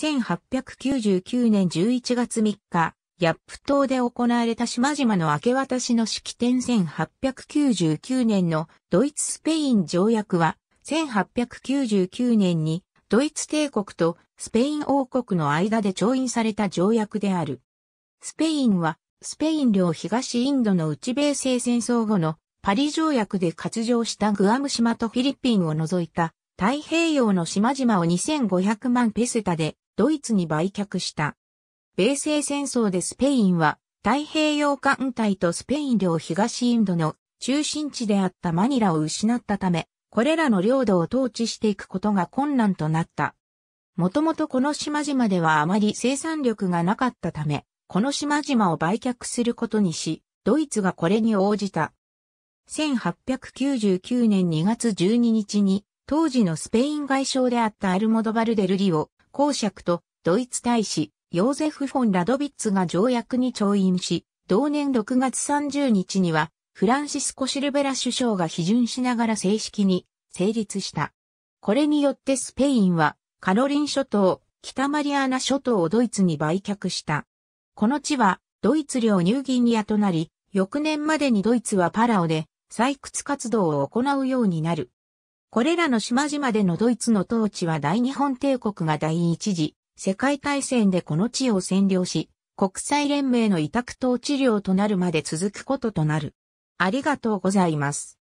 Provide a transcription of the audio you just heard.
1899年11月3日、ヤップ島で行われた島々の明け渡しの式典1899年のドイツスペイン条約は、1899年にドイツ帝国とスペイン王国の間で調印された条約である。スペインは、スペイン領東インドの内米西戦争後のパリ条約で割譲したグアム島とフィリピンを除いた太平洋の島々を2500万ペセタでドイツに売却した。米西戦争でスペインは太平洋艦隊とスペイン領東インドの中心地であったマニラを失ったため、これらの領土を統治していくことが困難となった。もともとこの島々ではあまり生産力がなかったため、この島々を売却することにし、ドイツがこれに応じた。1899年2月12日に、当時のスペイン外相であったアルモドバルデルリオ公爵とドイツ大使、ヨーゼフ・フォン・ラドビッツが条約に調印し、同年6月30日には、フランシスコ・シルベラ首相が批准しながら正式に成立した。これによってスペインは、カロリン諸島、北マリアーナ諸島をドイツに売却した。この地は、ドイツ領ニューギニアとなり、翌年までにドイツはパラオで採掘活動を行うようになる。これらの島々でのドイツの統治は大日本帝国が第一次世界大戦でこの地を占領し、国際連盟の委託統治領となるまで続くこととなる。ありがとうございます。